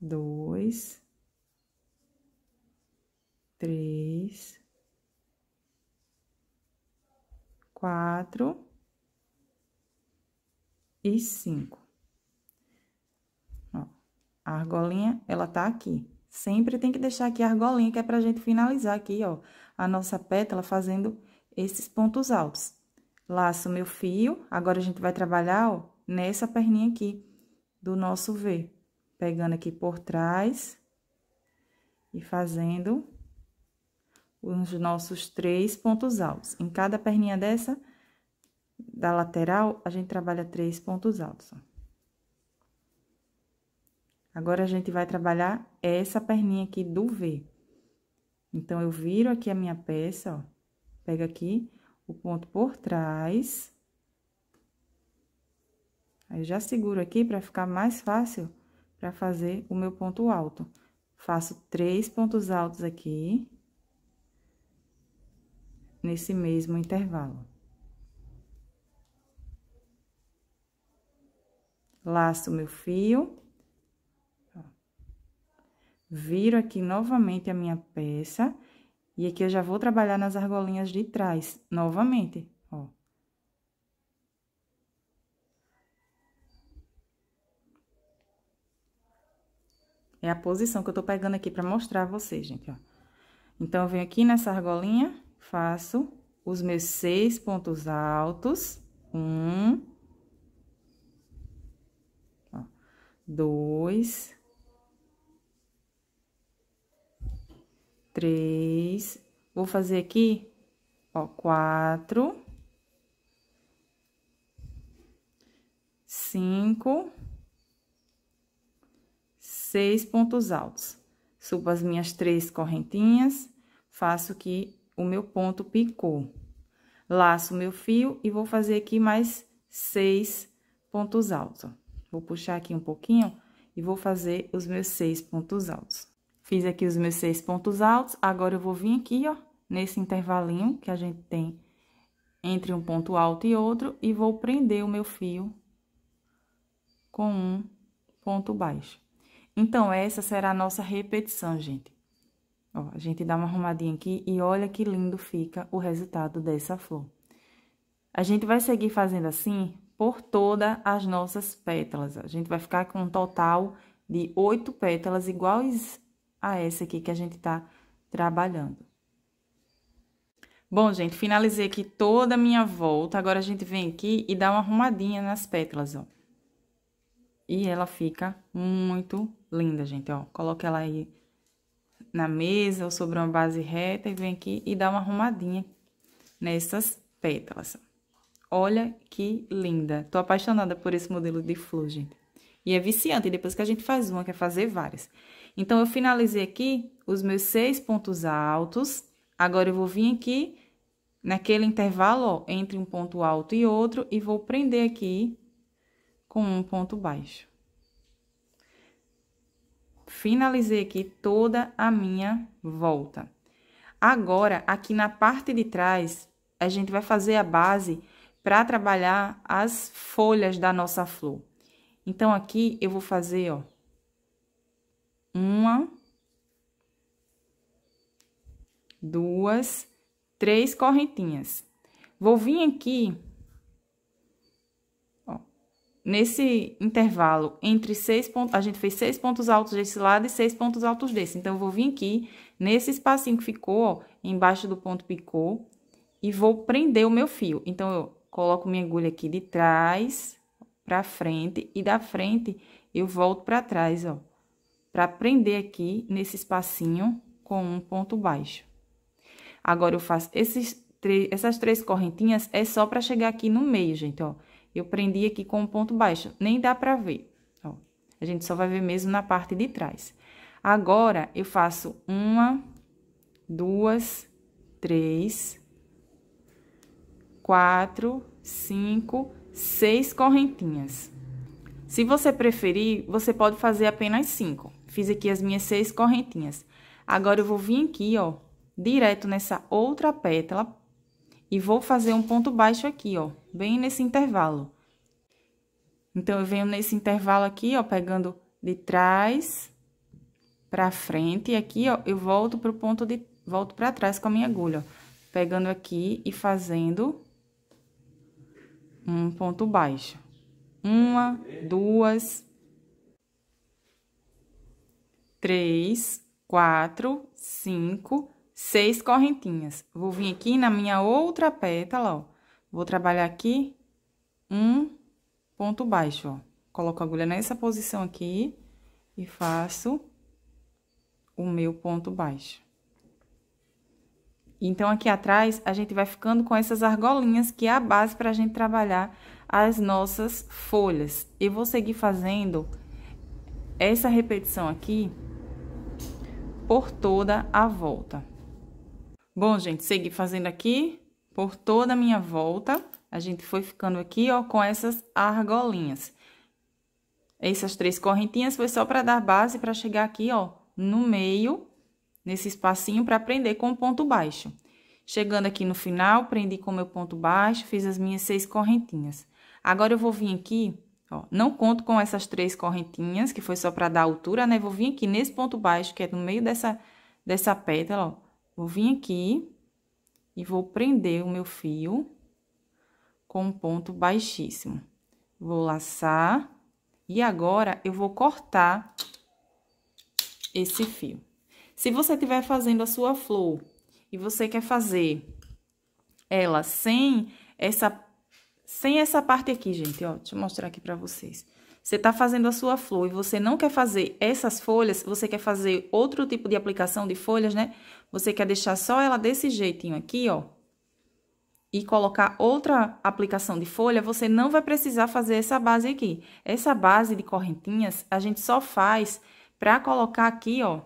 Dois. Três. Quatro. E cinco. Ó, a argolinha, ela tá aqui. Sempre tem que deixar aqui a argolinha, que é pra gente finalizar aqui, ó, a nossa pétala fazendo esses pontos altos. Laço meu fio, agora a gente vai trabalhar, ó, nessa perninha aqui do nosso V. Pegando aqui por trás e fazendo os nossos três pontos altos. Em cada perninha dessa, da lateral, a gente trabalha três pontos altos, ó. Agora, a gente vai trabalhar essa perninha aqui do V. Então, eu viro aqui a minha peça, ó. Pega aqui o ponto por trás. Aí, eu já seguro aqui para ficar mais fácil para fazer o meu ponto alto. Faço três pontos altos aqui. Nesse mesmo intervalo. Laço meu fio. Viro aqui novamente a minha peça. E aqui eu já vou trabalhar nas argolinhas de trás, novamente, ó. É a posição que eu tô pegando aqui pra mostrar a vocês, gente, ó. Então, eu venho aqui nessa argolinha, faço os meus seis pontos altos. Um. Ó, dois. três, vou fazer aqui, ó, quatro, cinco, seis pontos altos. Subo as minhas três correntinhas, faço que o meu ponto picou. Laço meu fio e vou fazer aqui mais seis pontos altos. Vou puxar aqui um pouquinho e vou fazer os meus seis pontos altos. Fiz aqui os meus seis pontos altos, agora eu vou vir aqui, ó, nesse intervalinho que a gente tem entre um ponto alto e outro, e vou prender o meu fio com um ponto baixo. Então, essa será a nossa repetição, gente. Ó, a gente dá uma arrumadinha aqui e olha que lindo fica o resultado dessa flor. A gente vai seguir fazendo assim por todas as nossas pétalas. A gente vai ficar com um total de oito pétalas iguais a essa aqui que a gente está trabalhando. Bom, gente, finalizei aqui toda a minha volta. Agora a gente vem aqui e dá uma arrumadinha nas pétalas, ó. E ela fica muito linda, gente, ó. Coloca ela aí na mesa ou sobre uma base reta e vem aqui e dá uma arrumadinha nessas pétalas. Olha que linda. Tô apaixonada por esse modelo de flor, gente. E é viciante, e depois que a gente faz uma, quer fazer várias. Então, eu finalizei aqui os meus seis pontos altos. Agora, eu vou vir aqui naquele intervalo, ó, entre um ponto alto e outro, e vou prender aqui com um ponto baixo. Finalizei aqui toda a minha volta. Agora, aqui na parte de trás, a gente vai fazer a base para trabalhar as folhas da nossa flor. Então, aqui eu vou fazer, ó, uma, duas, três correntinhas. Vou vir aqui, ó, nesse intervalo entre seis pontos, a gente fez seis pontos altos desse lado e seis pontos altos desse. Então, eu vou vir aqui, nesse espacinho que ficou, ó, embaixo do ponto picô, e vou prender o meu fio. Então, eu coloco minha agulha aqui de trás para frente e da frente eu volto para trás, ó, para prender aqui nesse espacinho com um ponto baixo. Agora, eu faço esses essas três correntinhas é só para chegar aqui no meio, gente, ó. Eu prendi aqui com um ponto baixo, nem dá para ver, ó. A gente só vai ver mesmo na parte de trás. Agora, eu faço uma, duas, três, quatro, cinco, seis correntinhas. Se você preferir, você pode fazer apenas cinco. Fiz aqui as minhas seis correntinhas. Agora, eu vou vir aqui, ó, direto nessa outra pétala e vou fazer um ponto baixo aqui, ó, bem nesse intervalo. Então, eu venho nesse intervalo aqui, ó, pegando de trás pra frente e aqui, ó, eu volto pro ponto de... volto pra trás com a minha agulha, ó, pegando aqui e fazendo um ponto baixo. Uma, duas, três, quatro, cinco, seis correntinhas. Vou vir aqui na minha outra pétala, ó. Vou trabalhar aqui um ponto baixo, ó. Coloco a agulha nessa posição aqui e faço o meu ponto baixo. Então, aqui atrás, a gente vai ficando com essas argolinhas, que é a base para a gente trabalhar as nossas folhas. E vou seguir fazendo essa repetição aqui por toda a volta. Bom, gente, segui fazendo aqui por toda a minha volta. A gente foi ficando aqui, ó, com essas argolinhas. Essas três correntinhas foi só para dar base para chegar aqui, ó, no meio nesse espacinho para prender com o ponto baixo. Chegando aqui no final, prendi com meu ponto baixo, fiz as minhas seis correntinhas. Agora eu vou vir aqui, ó, não conto com essas três correntinhas, que foi só para dar altura, né? Vou vir aqui nesse ponto baixo, que é no meio dessa, dessa pétala, ó. Vou vir aqui e vou prender o meu fio com um ponto baixíssimo. Vou laçar e agora eu vou cortar esse fio. Se você estiver fazendo a sua flor e você quer fazer ela sem essa sem essa parte aqui, gente, ó, deixa eu mostrar aqui para vocês. Você tá fazendo a sua flor e você não quer fazer essas folhas, você quer fazer outro tipo de aplicação de folhas, né? Você quer deixar só ela desse jeitinho aqui, ó, e colocar outra aplicação de folha, você não vai precisar fazer essa base aqui. Essa base de correntinhas, a gente só faz para colocar aqui, ó,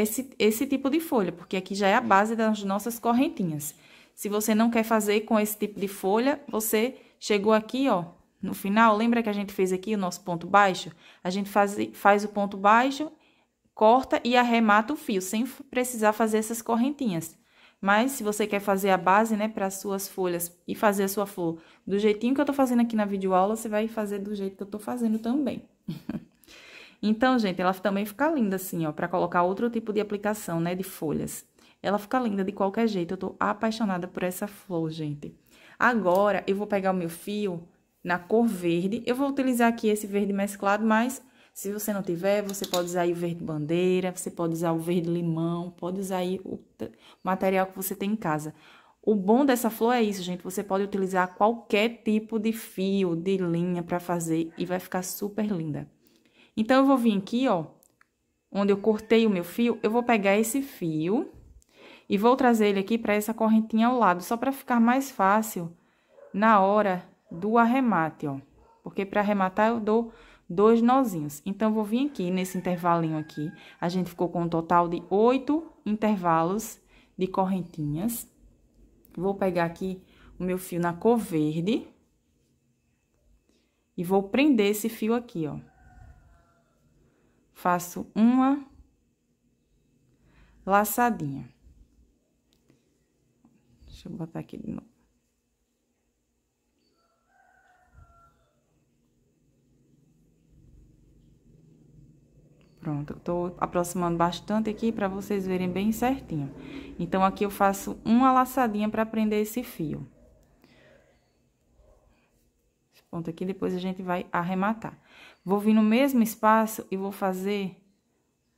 esse, esse tipo de folha, porque aqui já é a base das nossas correntinhas. Se você não quer fazer com esse tipo de folha, você chegou aqui, ó, no final, lembra que a gente fez aqui o nosso ponto baixo? A gente faz, faz o ponto baixo, corta e arremata o fio, sem precisar fazer essas correntinhas. Mas, se você quer fazer a base, né, para as suas folhas e fazer a sua flor do jeitinho que eu tô fazendo aqui na videoaula, você vai fazer do jeito que eu tô fazendo também. Então, gente, ela também fica linda assim, ó, para colocar outro tipo de aplicação, né, de folhas. Ela fica linda de qualquer jeito, eu tô apaixonada por essa flor, gente. Agora, eu vou pegar o meu fio na cor verde. Eu vou utilizar aqui esse verde mesclado, mas se você não tiver, você pode usar o verde bandeira, você pode usar o verde limão, pode usar o material que você tem em casa. O bom dessa flor é isso, gente. Você pode utilizar qualquer tipo de fio, de linha para fazer e vai ficar super linda. Então, eu vou vir aqui, ó, onde eu cortei o meu fio, eu vou pegar esse fio e vou trazer ele aqui para essa correntinha ao lado, só para ficar mais fácil na hora do arremate, ó. Porque para arrematar eu dou dois nozinhos. Então, eu vou vir aqui nesse intervalinho aqui. A gente ficou com um total de oito intervalos de correntinhas. Vou pegar aqui o meu fio na cor verde. E vou prender esse fio aqui, ó faço uma laçadinha. Deixa eu botar aqui de novo. Pronto, tô aproximando bastante aqui para vocês verem bem certinho. Então, aqui eu faço uma laçadinha para prender esse fio. Esse ponto aqui, depois a gente vai arrematar. Vou vir no mesmo espaço e vou fazer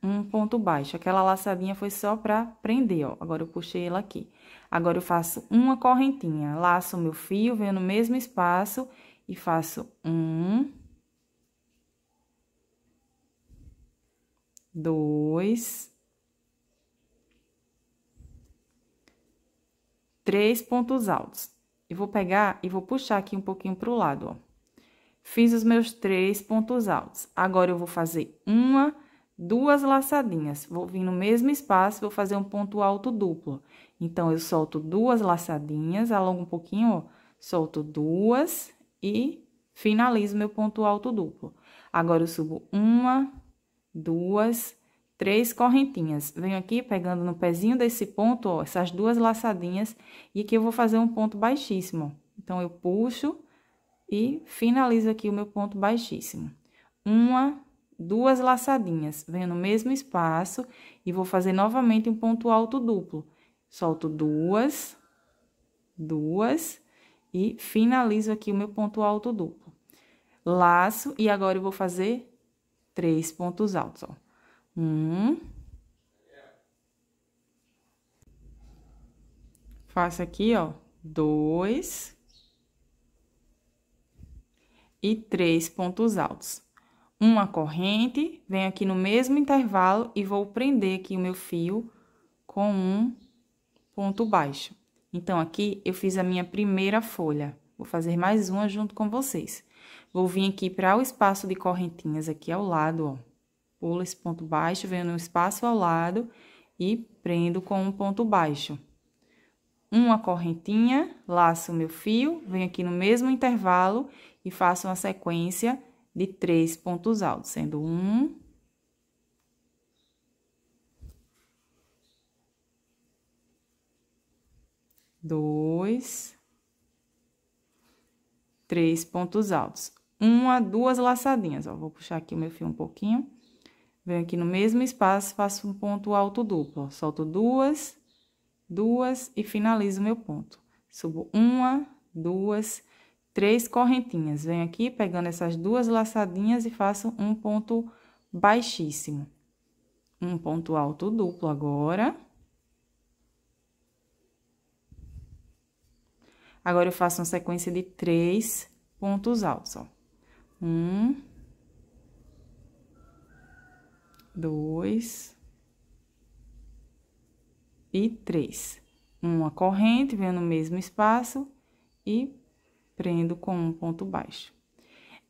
um ponto baixo. Aquela laçadinha foi só pra prender, ó. Agora, eu puxei ela aqui. Agora, eu faço uma correntinha. Laço o meu fio, venho no mesmo espaço e faço um... Dois... Três pontos altos. E vou pegar e vou puxar aqui um pouquinho pro lado, ó. Fiz os meus três pontos altos. Agora, eu vou fazer uma, duas laçadinhas. Vou vir no mesmo espaço, vou fazer um ponto alto duplo. Então, eu solto duas laçadinhas, alongo um pouquinho, ó, solto duas e finalizo meu ponto alto duplo. Agora, eu subo uma, duas, três correntinhas. Venho aqui pegando no pezinho desse ponto, ó, essas duas laçadinhas, e aqui eu vou fazer um ponto baixíssimo. Então, eu puxo e finalizo aqui o meu ponto baixíssimo. Uma, duas laçadinhas. Venho no mesmo espaço e vou fazer novamente um ponto alto duplo. Solto duas, duas e finalizo aqui o meu ponto alto duplo. Laço e agora eu vou fazer três pontos altos, ó. Um. Faço aqui, ó, dois e três pontos altos. Uma corrente, venho aqui no mesmo intervalo e vou prender aqui o meu fio com um ponto baixo. Então, aqui eu fiz a minha primeira folha. Vou fazer mais uma junto com vocês. Vou vir aqui para o espaço de correntinhas aqui ao lado, ó. Pulo esse ponto baixo, venho no espaço ao lado e prendo com um ponto baixo. Uma correntinha, laço meu fio, venho aqui no mesmo intervalo e faço uma sequência de três pontos altos, sendo um, dois, três pontos altos. Uma, duas laçadinhas, ó, vou puxar aqui o meu fio um pouquinho. Venho aqui no mesmo espaço, faço um ponto alto duplo, ó, solto duas, duas e finalizo meu ponto. Subo uma, duas, três correntinhas. Venho aqui pegando essas duas laçadinhas e faço um ponto baixíssimo. Um ponto alto duplo agora. Agora, eu faço uma sequência de três pontos altos, ó. Um. Dois. E três. Uma corrente, vem no mesmo espaço e prendo com um ponto baixo.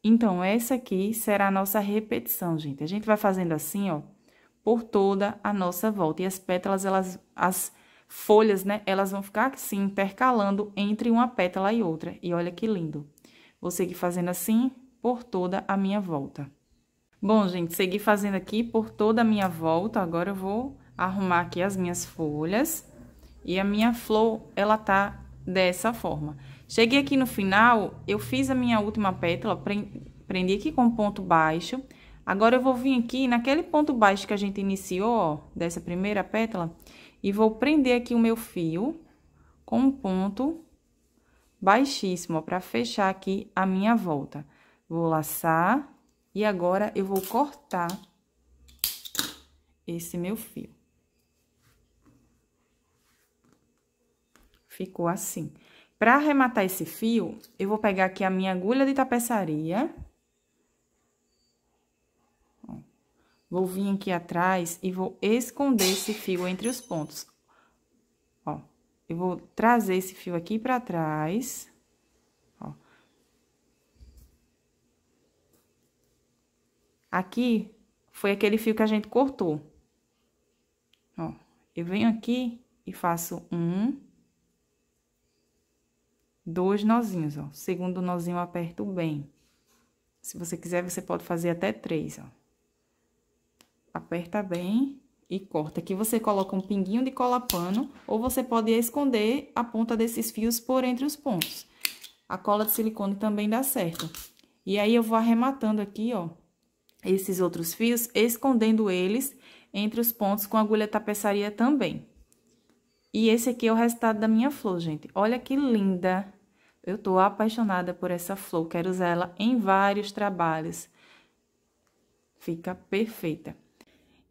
Então, essa aqui será a nossa repetição, gente. A gente vai fazendo assim, ó, por toda a nossa volta. E as pétalas, elas, as folhas, né, elas vão ficar assim, intercalando entre uma pétala e outra. E olha que lindo. Vou seguir fazendo assim por toda a minha volta. Bom, gente, segui fazendo aqui por toda a minha volta. Agora eu vou arrumar aqui as minhas folhas. E a minha flor, ela tá dessa forma. Cheguei aqui no final, eu fiz a minha última pétala, prendi aqui com ponto baixo. Agora, eu vou vir aqui naquele ponto baixo que a gente iniciou, ó, dessa primeira pétala, e vou prender aqui o meu fio com um ponto baixíssimo, ó, pra fechar aqui a minha volta. Vou laçar e agora eu vou cortar esse meu fio. Ficou assim. Para arrematar esse fio, eu vou pegar aqui a minha agulha de tapeçaria. Vou vir aqui atrás e vou esconder esse fio entre os pontos. Ó, eu vou trazer esse fio aqui para trás. Ó. Aqui foi aquele fio que a gente cortou. Ó, eu venho aqui e faço um, dois nozinhos, ó. segundo nozinho eu aperto bem. Se você quiser, você pode fazer até três, ó. Aperta bem e corta. Aqui você coloca um pinguinho de cola pano ou você pode esconder a ponta desses fios por entre os pontos. A cola de silicone também dá certo. E aí, eu vou arrematando aqui, ó, esses outros fios, escondendo eles entre os pontos com agulha tapeçaria também. E esse aqui é o resultado da minha flor, gente. Olha que linda! Eu estou apaixonada por essa flor, quero usar ela em vários trabalhos. Fica perfeita.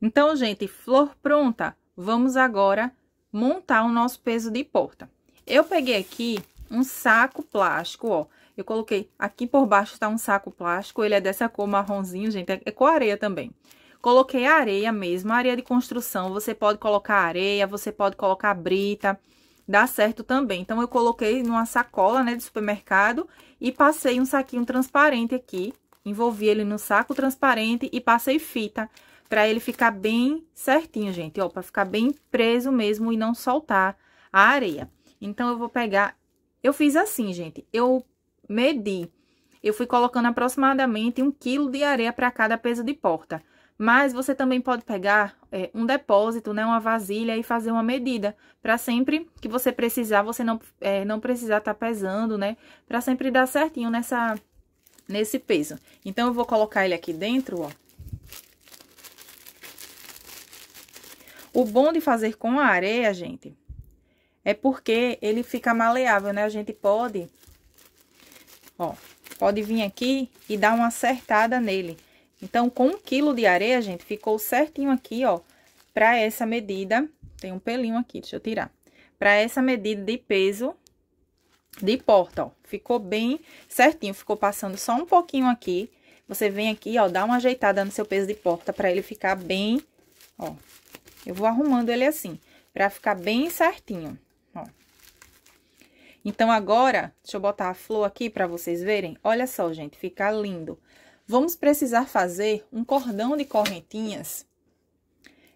Então, gente, flor pronta. Vamos agora montar o nosso peso de porta. Eu peguei aqui um saco plástico, ó. Eu coloquei aqui por baixo tá um saco plástico, ele é dessa cor marronzinho, gente, é, é com areia também. Coloquei areia mesmo, areia de construção, você pode colocar areia, você pode colocar brita, dá certo também. Então, eu coloquei numa sacola, né, de supermercado e passei um saquinho transparente aqui, envolvi ele no saco transparente e passei fita para ele ficar bem certinho, gente, ó, para ficar bem preso mesmo e não soltar a areia. Então, eu vou pegar... Eu fiz assim, gente, eu medi, eu fui colocando aproximadamente um quilo de areia para cada peso de porta. Mas você também pode pegar é, um depósito, né, uma vasilha e fazer uma medida para sempre que você precisar, você não, é, não precisar estar tá pesando, né? Para sempre dar certinho nessa, nesse peso. Então, eu vou colocar ele aqui dentro, ó. O bom de fazer com a areia, gente, é porque ele fica maleável, né? A gente pode, ó, pode vir aqui e dar uma acertada nele. Então, com um quilo de areia, gente, ficou certinho aqui, ó, pra essa medida. Tem um pelinho aqui, deixa eu tirar. Pra essa medida de peso de porta, ó. Ficou bem certinho, ficou passando só um pouquinho aqui. Você vem aqui, ó, dá uma ajeitada no seu peso de porta pra ele ficar bem, ó. Eu vou arrumando ele assim, pra ficar bem certinho, ó. Então, agora, deixa eu botar a flor aqui pra vocês verem. Olha só, gente, fica lindo. Lindo vamos precisar fazer um cordão de correntinhas.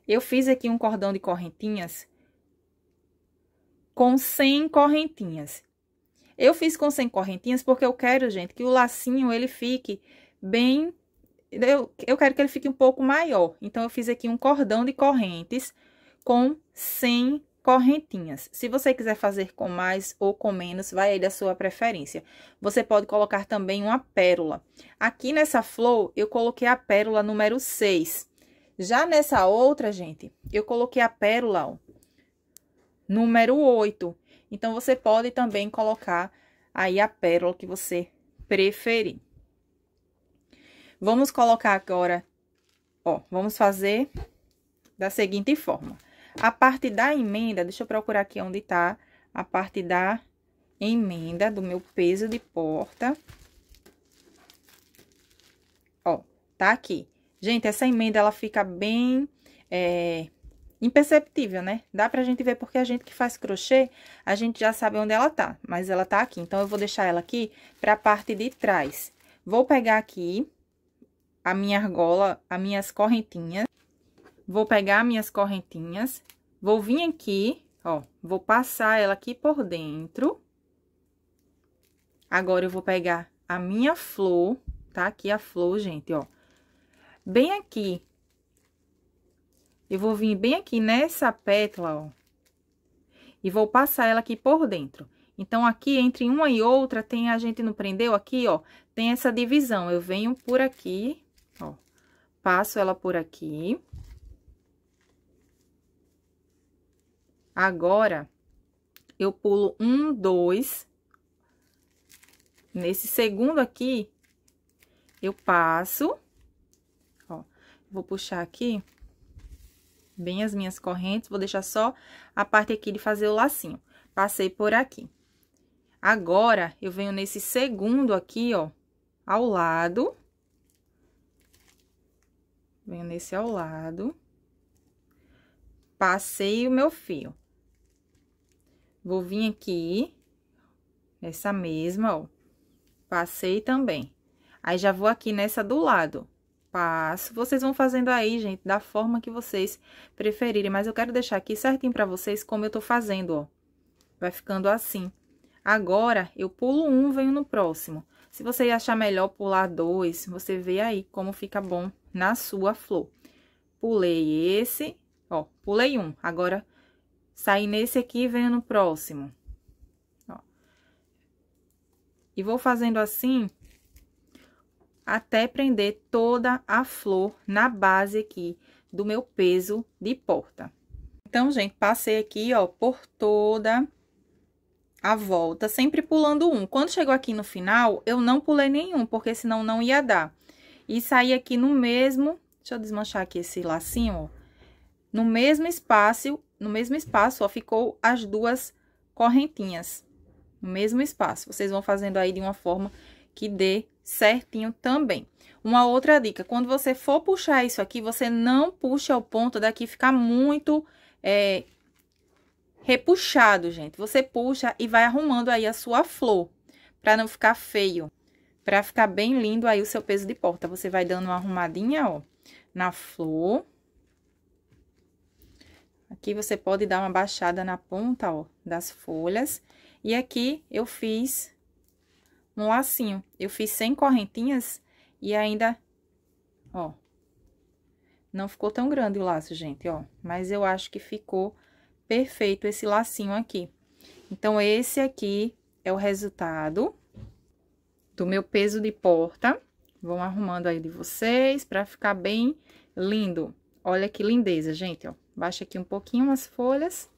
Eu fiz aqui um cordão de correntinhas com 100 correntinhas. Eu fiz com 100 correntinhas porque eu quero, gente, que o lacinho ele fique bem... Eu, eu quero que ele fique um pouco maior. Então, eu fiz aqui um cordão de correntes com 100 correntinhas. Se você quiser fazer com mais ou com menos, vai aí da sua preferência. Você pode colocar também uma pérola. Aqui nessa flor, eu coloquei a pérola número 6. Já nessa outra, gente, eu coloquei a pérola ó, número 8. Então, você pode também colocar aí a pérola que você preferir. Vamos colocar agora, ó, vamos fazer da seguinte forma. A parte da emenda, deixa eu procurar aqui onde tá a parte da emenda do meu peso de porta. Ó, tá aqui. Gente, essa emenda, ela fica bem é, imperceptível, né? Dá pra gente ver porque a gente que faz crochê, a gente já sabe onde ela tá, mas ela tá aqui. Então, eu vou deixar ela aqui pra parte de trás. Vou pegar aqui a minha argola, as minhas correntinhas vou pegar minhas correntinhas, vou vir aqui, ó, vou passar ela aqui por dentro. Agora, eu vou pegar a minha flor, tá? Aqui a flor, gente, ó. Bem aqui. Eu vou vir bem aqui nessa pétala, ó. E vou passar ela aqui por dentro. Então, aqui, entre uma e outra, tem a gente não prendeu aqui, ó. Tem essa divisão. Eu venho por aqui, ó. Passo ela por aqui. Agora, eu pulo um, dois. Nesse segundo aqui, eu passo, ó, vou puxar aqui bem as minhas correntes, vou deixar só a parte aqui de fazer o lacinho. Passei por aqui. Agora, eu venho nesse segundo aqui, ó, ao lado. Venho nesse ao lado. Passei o meu fio. Vou vir aqui, essa mesma, ó. Passei também. Aí, já vou aqui nessa do lado. Passo. Vocês vão fazendo aí, gente, da forma que vocês preferirem. Mas eu quero deixar aqui certinho pra vocês como eu tô fazendo, ó. Vai ficando assim. Agora, eu pulo um, venho no próximo. Se você achar melhor pular dois, você vê aí como fica bom na sua flor. Pulei esse, ó, pulei um. Agora, sair nesse aqui e venho no próximo. Ó. E vou fazendo assim até prender toda a flor na base aqui do meu peso de porta. Então, gente, passei aqui, ó, por toda a volta, sempre pulando um. Quando chegou aqui no final, eu não pulei nenhum, porque senão não ia dar. E saí aqui no mesmo, deixa eu desmanchar aqui esse lacinho, ó, no mesmo espaço no mesmo espaço, ó, ficou as duas correntinhas no mesmo espaço. Vocês vão fazendo aí de uma forma que dê certinho também. Uma outra dica, quando você for puxar isso aqui, você não puxa o ponto daqui ficar muito é, repuxado, gente. Você puxa e vai arrumando aí a sua flor, para não ficar feio, para ficar bem lindo aí o seu peso de porta. Você vai dando uma arrumadinha, ó, na flor. Aqui você pode dar uma baixada na ponta, ó, das folhas. E aqui eu fiz um lacinho. Eu fiz 100 correntinhas e ainda, ó, não ficou tão grande o laço, gente, ó. Mas eu acho que ficou perfeito esse lacinho aqui. Então, esse aqui é o resultado do meu peso de porta. Vão arrumando aí de vocês pra ficar bem lindo. Olha que lindeza, gente, ó. Baixa aqui um pouquinho as folhas.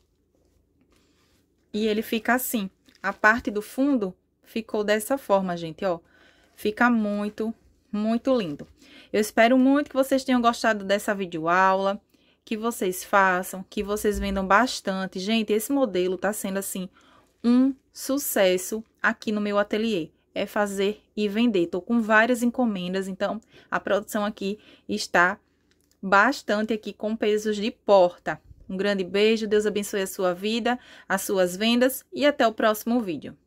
E ele fica assim. A parte do fundo ficou dessa forma, gente, ó. Fica muito, muito lindo. Eu espero muito que vocês tenham gostado dessa videoaula. Que vocês façam, que vocês vendam bastante. Gente, esse modelo tá sendo, assim, um sucesso aqui no meu ateliê é fazer e vender. Estou com várias encomendas, então a produção aqui está bastante aqui com pesos de porta. Um grande beijo, Deus abençoe a sua vida, as suas vendas e até o próximo vídeo.